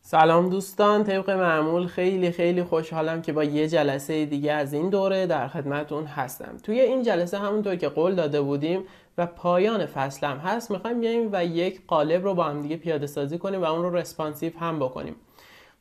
سلام دوستان طبق معمول خیلی خیلی خوشحالم که با یه جلسه دیگه از این دوره در خدمتون هستم توی این جلسه همونطور که قول داده بودیم و پایان فصلم هست میخوایم بیایم و یک قالب رو با هم دیگه پیاده سازی کنیم و اون رو رسپانسیو هم بکنیم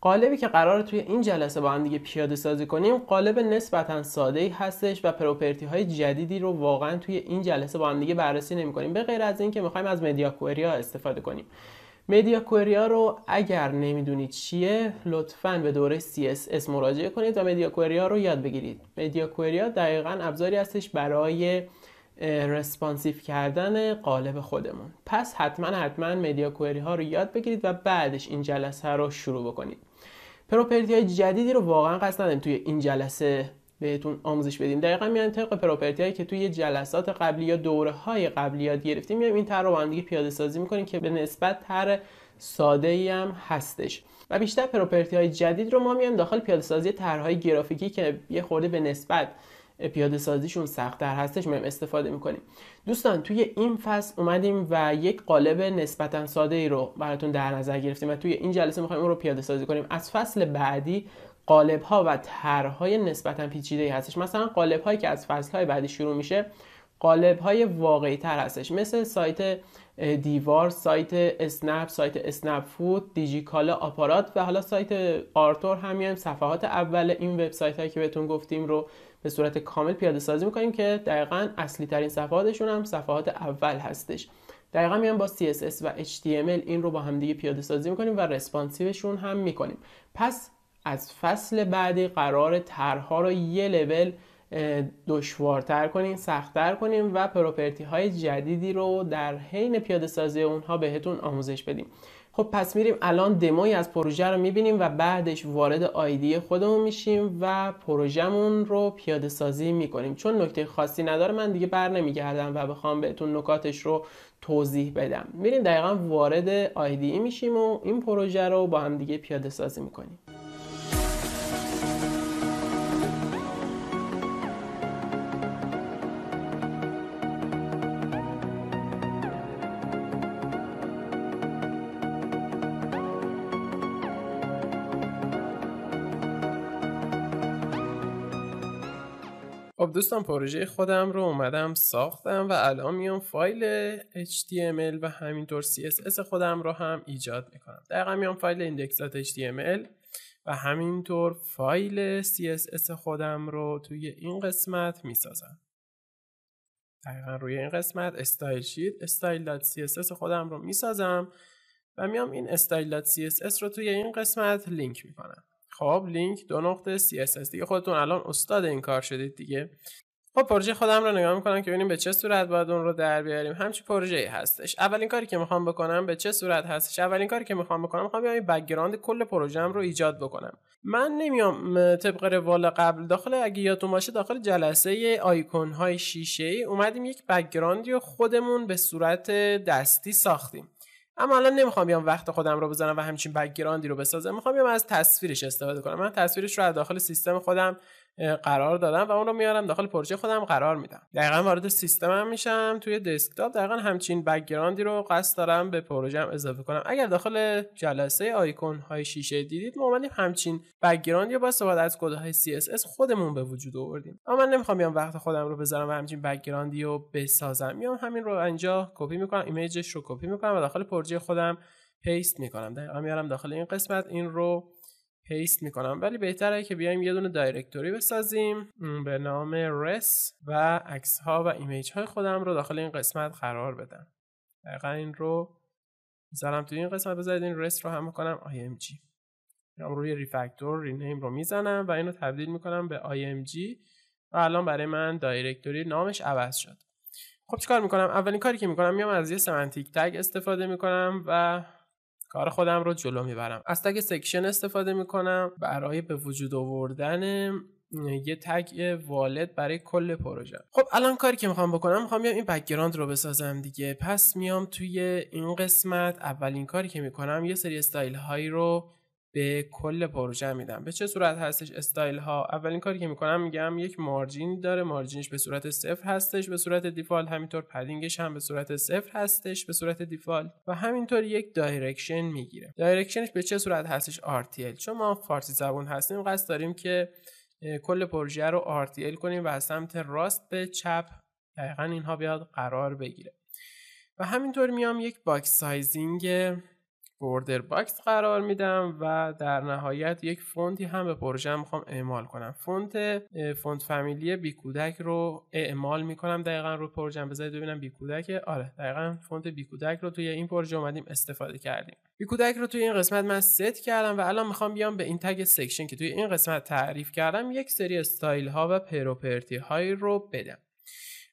قالبی که قرار توی این جلسه با هم دیگه پیاده سازی کنیم قالب نسبتا ساده ای هستش و پروپرتی های جدیدی رو واقعا توی این جلسه با هم دیگه بررسی نمی کنیم به غیر از اینکه میخوایم از مدیا ها استفاده کنیم مدیا ها رو اگر نمیدونید چیه لطفا به دوره CSS مراجعه کنید و مدیا ها رو یاد بگیرید مدیا ها دقیقا ابزاری هستش برای رسپانسیو کردن قالب خودمون پس حتما حتما مدیا کوئری ها رو یاد بگیرید و بعدش این جلسه رو شروع بکنید پروپرتی های جدیدی رو واقعا قصد نداریم توی این جلسه بهتون آموزش بدیم دقیقا میایم طبق پروپرتی هایی که توی جلسات قبلی یا دوره های قبلی یاد گرفتیم میایم این طرح رو با هم دیگه پیاده سازی میکنیم که به نسبت تر ساده ای هم هستش و بیشتر پروپرتی های جدید رو ما میایم داخل پیاده سازی طرحهای گرافیکی که یه خورده به نسبت پیاده سازیشون سختتر هستش میم استفاده میکنیم دوستان توی این فصل اومدیم و یک قالب نسبتا ساده ای رو براتون در نظر گرفتیم و توی این جلسه میخوایم اون رو پیاده سازی کنیم از فصل بعدی قالب ها و طرحهای نسبتا پیچیده ای هستش مثلا قالب هایی که از فصل های بعدی شروع میشه قالب های واقعی تر هستش مثل سایت دیوار سایت اسنپ سایت اسنپ فود دیجیکال آپارات و حالا سایت آرتور هم میایم صفحات اول این وبسایت که بهتون گفتیم رو به صورت کامل پیاده سازی میکنیم که دقیقا اصلی ترین صفحاتشون هم صفحات اول هستش دقیقا میان با CSS و HTML این رو با همدیگه پیاده سازی میکنیم و رسپانسیوشون هم میکنیم پس از فصل بعدی قرار طرحها رو یه لول دشوارتر کنیم، سختتر کنیم و پروپرتی های جدیدی رو در حین پیاده سازی اونها بهتون آموزش بدیم خب پس میریم الان دموی از پروژه رو میبینیم و بعدش وارد آیدی خودمون میشیم و پروژهمون رو پیاده سازی میکنیم چون نکته خاصی نداره من دیگه بر نمیگردم و بخوام بهتون نکاتش رو توضیح بدم میریم دقیقا وارد آیدی میشیم و این پروژه رو با هم دیگه پیاده سازی میکنیم دوستان پروژه خودم رو اومدم ساختم و الان میام فایل HTML و همینطور CSS خودم رو هم ایجاد میکنم دقیقا میام فایل HTML و همینطور فایل CSS خودم رو توی این قسمت میسازم دقیقا روی این قسمت استایل شید style.css خودم رو میسازم و میام این style.css رو توی این قسمت لینک میکنم خب لینک دو نقطه CSS دیگه خودتون الان استاد این کار شدید دیگه خب پروژه خودم رو نگاه میکنم که ببینیم به چه صورت باید اون رو در بیاریم همچی پروژه ای هستش اولین کاری که میخوام بکنم به چه صورت هستش اولین کاری که میخوام بکنم میخوام بیام این بکگراند کل پروژهم رو ایجاد بکنم من نمیام طبق روال قبل داخل اگه یادتون باشه داخل جلسه آیکون های شیشه ای اومدیم یک بکگراندی رو خودمون به صورت دستی ساختیم اما الان نمیخوام بیام وقت خودم رو بزنم و همچین بکگراندی رو بسازم میخوام بیام از تصویرش استفاده کنم من تصویرش رو از داخل سیستم خودم قرار دادم و اون رو میارم داخل پروژه خودم قرار میدم دقیقا وارد سیستمم میشم توی دسکتاپ دقیقا همچین بکگراندی رو قصد دارم به پروژهم اضافه کنم اگر داخل جلسه آیکون های شیشه دیدید ما اومدیم همچین بکگراندی رو با استفاده از کدهای CSS خودمون به وجود آوردیم اما من نمیخوام بیام وقت خودم رو بذارم و همچین بکگراندی رو بسازم میام همین رو انجا کپی میکنم ایمیجش رو کپی میکنم و داخل پروژه خودم پیست میکنم دقیقا میارم داخل این قسمت این رو پیست میکنم ولی بهتره که بیایم یه دونه دایرکتوری بسازیم به نام رس و عکس ها و ایمیج های خودم رو داخل این قسمت قرار بدم دقیقا این رو میزنم توی این قسمت بذارید این رس رو هم میکنم img میرم روی ریفکتور رینیم رو میزنم و اینو تبدیل میکنم به img و الان برای من دایرکتوری نامش عوض شد خب چیکار میکنم اولین کاری که میکنم میام از یه سمنتیک تگ استفاده میکنم و کار خودم رو جلو میبرم از تگ سکشن استفاده میکنم برای به وجود آوردن یه تگ والد برای کل پروژه خب الان کاری که میخوام بکنم میخوام بیام این بکگراند رو بسازم دیگه پس میام توی این قسمت اولین کاری که میکنم یه سری استایل هایی رو به کل پروژه میدم به چه صورت هستش استایل ها اولین کاری که میکنم میگم یک مارجین داره مارجینش به صورت صفر هستش به صورت دیفال، همینطور پدینگش هم به صورت صفر هستش به صورت دیفال، و همینطور یک دایرکشن میگیره دایرکشنش به چه صورت هستش RTL چون ما فارسی زبون هستیم قصد داریم که کل پروژه رو RTL کنیم و از سمت راست به چپ دقیقا اینها بیاد قرار بگیره و همینطور میام یک باکس سایزینگ بوردر باکس قرار میدم و در نهایت یک فونتی هم به پروژه میخوام اعمال کنم فونت فونت فامیلی بی کودک رو اعمال میکنم دقیقا رو پروژه بذارید ببینم بی کودک آره دقیقا فونت بی کودک رو توی این پروژه اومدیم استفاده کردیم بی کودک رو توی این قسمت من ست کردم و الان میخوام بیام به این تگ سیکشن که توی این قسمت تعریف کردم یک سری استایل ها و پروپرتی هایی رو بدم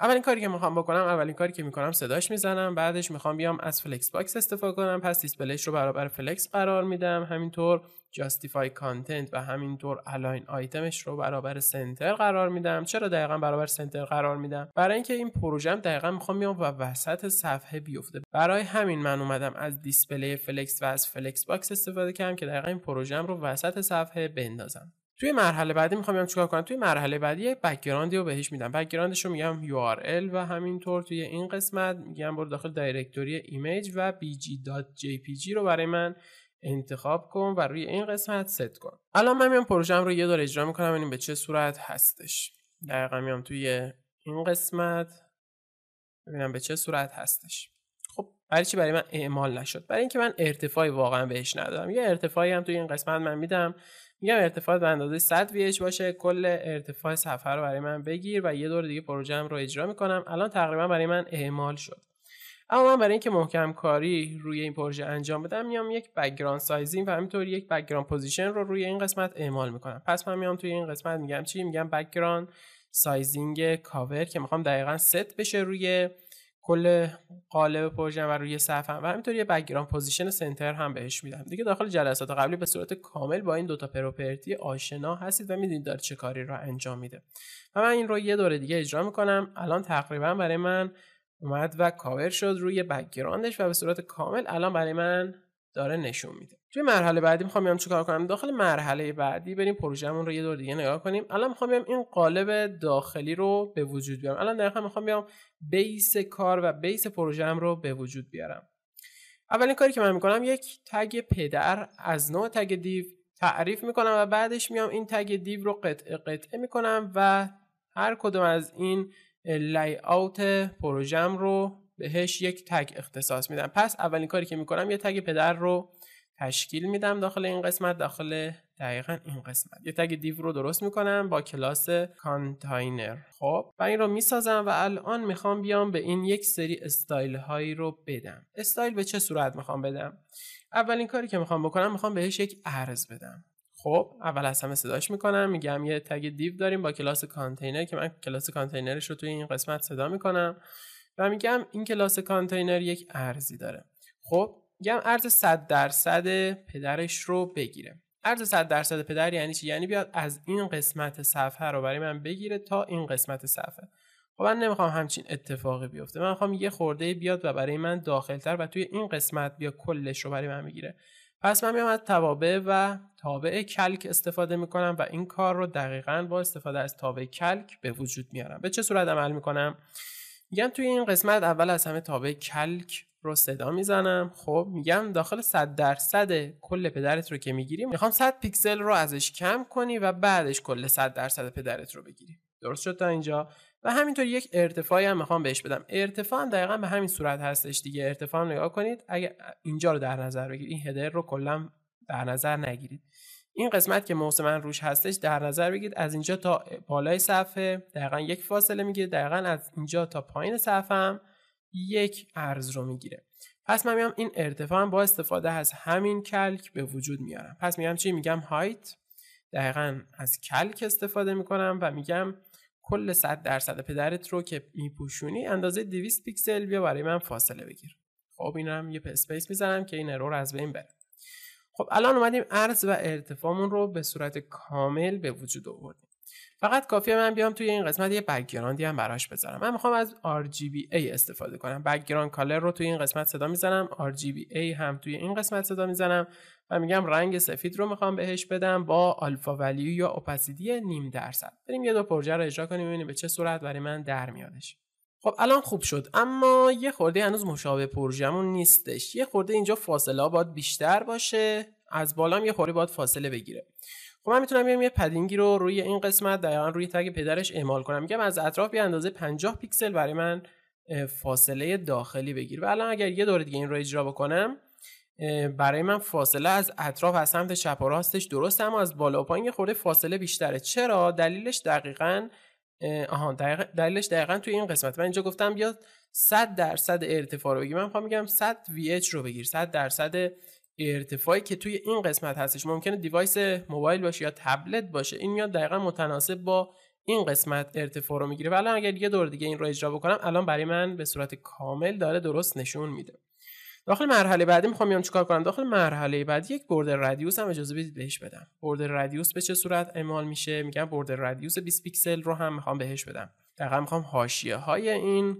اولین کاری که میخوام بکنم اولین کاری که میکنم صداش میزنم بعدش میخوام بیام از فلکس باکس استفاده کنم پس دیسپلیش رو برابر فلکس قرار میدم همینطور جاستیفای کانتنت و همینطور الاین آیتمش رو برابر سنتر قرار میدم چرا دقیقا برابر سنتر قرار میدم برای اینکه این پروژم دقیقا میخوام بیام و وسط صفحه بیفته برای همین من اومدم از دیسپلی فلکس و از فلکس باکس استفاده کردم که دقیقا این پروژم رو وسط صفحه بندازم توی مرحله بعدی میخوام بیام چیکار کنم توی مرحله بعدی یک رو بهش میدم بکگراندش رو میگم URL و همینطور توی این قسمت میگم برو داخل دایرکتوری ایمیج و bg.jpg رو برای من انتخاب کن و روی این قسمت ست کن الان من میام پروژم رو یه دور اجرا میکنم ببینیم به چه صورت هستش دقیقا میام توی این قسمت ببینم به چه صورت هستش خب برای چی برای من اعمال نشد برای اینکه من ارتفاعی واقعا بهش ندادم یه ارتفاعی هم توی این قسمت من میدم میگم ارتفاع به اندازه 100 ویش باشه کل ارتفاع سفر رو برای من بگیر و یه دور دیگه پروژه‌ام رو اجرا میکنم الان تقریبا برای من اعمال شد اما من برای اینکه محکم کاری روی این پروژه انجام بدم میام یک بک‌گراند سایزینگ و همینطور یک بک‌گراند پوزیشن رو روی این قسمت اعمال میکنم پس من میام توی این قسمت میگم چی میگم بک‌گراند سایزینگ کاور که میخوام دقیقا ست بشه روی کل قالب پروژه و روی صفحه و همینطور یه بکگراند پوزیشن سنتر هم بهش میدم دیگه داخل جلسات قبلی به صورت کامل با این دوتا پروپرتی آشنا هستید و میدونید داره چه کاری رو انجام میده و من این رو یه دوره دیگه اجرا میکنم الان تقریبا برای من اومد و کاور شد روی بکگراندش و به صورت کامل الان برای من داره نشون میده توی مرحله بعدی میخوام بیام چیکار کنم داخل مرحله بعدی بریم پروژهمون رو یه دور دیگه نگاه کنیم الان میخوام بیام این قالب داخلی رو به وجود بیارم الان دقیقا میخوام بیام بیس کار و بیس پروژهم رو به وجود بیارم اولین کاری که من میکنم یک تگ پدر از نوع تگ دیو تعریف میکنم و بعدش میام این تگ دیو رو قطعه قطعه میکنم و هر کدوم از این لی آوت پروژم رو بهش یک تگ اختصاص میدم پس اولین کاری که میکنم یه تگ پدر رو تشکیل میدم داخل این قسمت داخل دقیقا این قسمت یه تگ دیو رو درست میکنم با کلاس کانتاینر خب و این رو میسازم و الان میخوام بیام به این یک سری استایل هایی رو بدم استایل به چه صورت میخوام بدم اولین کاری که میخوام بکنم میخوام بهش یک عرض بدم خب اول از همه صداش میکنم میگم یه تگ دیو داریم با کلاس کانتینر که من کلاس کانتینرش رو توی این قسمت صدا میکنم و میگم این کلاس کانتینر یک ارزی داره خب میگم ارز 100 درصد پدرش رو بگیره ارز 100 درصد پدر یعنی چی یعنی بیاد از این قسمت صفحه رو برای من بگیره تا این قسمت صفحه خب من نمیخوام همچین اتفاقی بیفته من میخوام یه خورده بیاد و برای من داخلتر و توی این قسمت بیا کلش رو برای من بگیره پس من میام از توابع و تابع کلک استفاده میکنم و این کار رو دقیقا با استفاده از تابع کلک به وجود میارم به چه صورت عمل میکنم میگم توی این قسمت اول از همه تابع کلک رو صدا میزنم خب میگم داخل 100 درصد کل پدرت رو که میگیریم میخوام 100 پیکسل رو ازش کم کنی و بعدش کل 100 درصد پدرت رو بگیری درست شد تا اینجا و همینطور یک ارتفاعی هم میخوام بهش بدم ارتفاع هم دقیقا به همین صورت هستش دیگه ارتفاع نگاه کنید اگر اینجا رو در نظر بگیرید این هدر رو کلا در نظر نگیرید این قسمت که موسمان من روش هستش در نظر بگیرید از اینجا تا بالای صفحه دقیقا یک فاصله میگیره دقیقا از اینجا تا پایین صفحه هم یک ارز رو میگیره پس من میام این ارتفاع با استفاده از همین کلک به وجود میارم پس میگم چی میگم هایت دقیقا از کلک استفاده میکنم و میگم کل 100 درصد پدرت رو که میپوشونی اندازه 200 پیکسل بیا برای من فاصله بگیر خب این یه اسپیس میزنم که این ارور از بین بره خب الان اومدیم عرض و ارتفاعمون رو به صورت کامل به وجود آوردیم فقط کافیه من بیام توی این قسمت یه بکگراندی هم براش بذارم من میخوام از RGBA استفاده کنم بکگراند کالر رو توی این قسمت صدا میزنم RGBA هم توی این قسمت صدا میزنم و میگم رنگ سفید رو میخوام بهش بدم با آلفا ولیو یا اپاسیتی نیم درصد بریم یه دو پروژه رو اجرا کنیم ببینیم به چه صورت برای من در میادش خب الان خوب شد اما یه خورده هنوز مشابه پروژمون نیستش یه خورده اینجا فاصله باید بیشتر باشه از بالام یه خورده باید فاصله بگیره خب من میتونم بیام یه پدینگی رو روی این قسمت دقیقا روی تگ پدرش اعمال کنم میگم از اطراف به اندازه 50 پیکسل برای من فاصله داخلی بگیر و الان اگر یه دور دیگه این رو اجرا بکنم برای من فاصله از اطراف از سمت چپ و راستش درست اما از بالا و یه خورده فاصله بیشتره چرا دلیلش دقیقاً آها دقیق دلیلش دقیقا توی این قسمت من اینجا گفتم بیاد 100 درصد ارتفاع رو بگیر من میخوام میگم 100 VH رو بگیر 100 درصد ارتفاعی که توی این قسمت هستش ممکنه دیوایس موبایل باشه یا تبلت باشه این میاد دقیقا متناسب با این قسمت ارتفاع رو میگیره ولی اگر یه دور دیگه این رو اجرا بکنم الان برای من به صورت کامل داره درست نشون میده داخل مرحله بعدی میخوام بیام چیکار کنم داخل مرحله بعدی یک بردر رادیوس هم اجازه بدید بهش بدم بردر رادیوس به چه صورت اعمال میشه میگم بردر رادیوس 20 پیکسل رو هم میخوام بهش بدم دقیقا میخوام حاشیه های این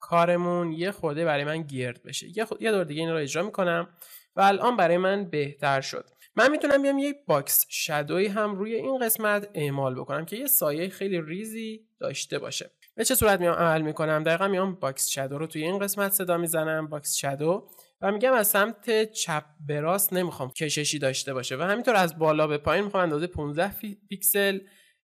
کارمون یه خورده برای من گرد بشه یه, خود... یه دور دیگه این رو اجرا میکنم و الان برای من بهتر شد من میتونم بیام یه باکس شدوی هم روی این قسمت اعمال بکنم که یه سایه خیلی ریزی داشته باشه به چه صورت میام عمل میکنم دقیقا میام باکس شدو رو توی این قسمت صدا میزنم باکس شدو و میگم از سمت چپ به راست نمیخوام کششی داشته باشه و همینطور از بالا به پایین میخوام اندازه 15 پیکسل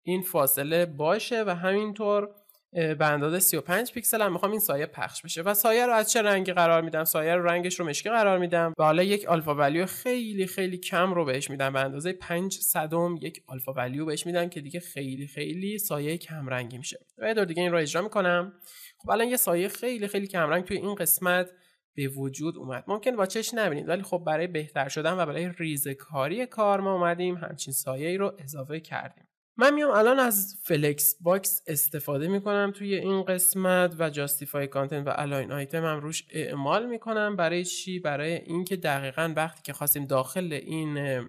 این فاصله باشه و همینطور به اندازه 35 پیکسل هم میخوام این سایه پخش بشه و سایه رو از چه رنگی قرار میدم سایه رو رنگش رو مشکی قرار میدم و حالا یک آلفا ولیو خیلی خیلی کم رو بهش میدم به اندازه 5 صدم یک آلفا ولیو بهش میدم که دیگه خیلی خیلی سایه کم رنگی میشه و دیگه این رو اجرا میکنم خب الان یه سایه خیلی خیلی کم رنگ توی این قسمت به وجود اومد ممکن با چش نبینید ولی خب برای بهتر شدن و برای ریزکاری کار ما اومدیم همچین سایه ای رو اضافه کردیم من میام الان از فلکس باکس استفاده میکنم توی این قسمت و جاستیفای کانتنت و الاین آیتم هم روش اعمال میکنم برای چی برای اینکه دقیقا وقتی که خواستیم داخل این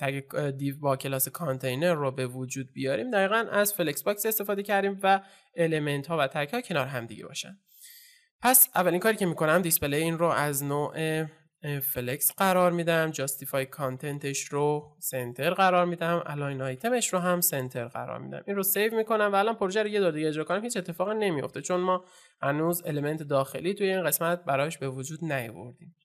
تگ دیو با کلاس کانتینر رو به وجود بیاریم دقیقا از فلکس باکس استفاده کردیم و المنت ها و تگ ها کنار هم دیگه باشن پس اولین کاری که میکنم دیسپلی این رو از نوع فلکس قرار میدم جاستیفای کانتنتش رو سنتر قرار میدم الاین آیتمش رو هم سنتر قرار میدم این رو سیو میکنم و الان پروژه رو یه دور دیگه اجرا کنم هیچ اتفاقی نمیفته چون ما هنوز المنت داخلی توی این قسمت براش به وجود نیوردیم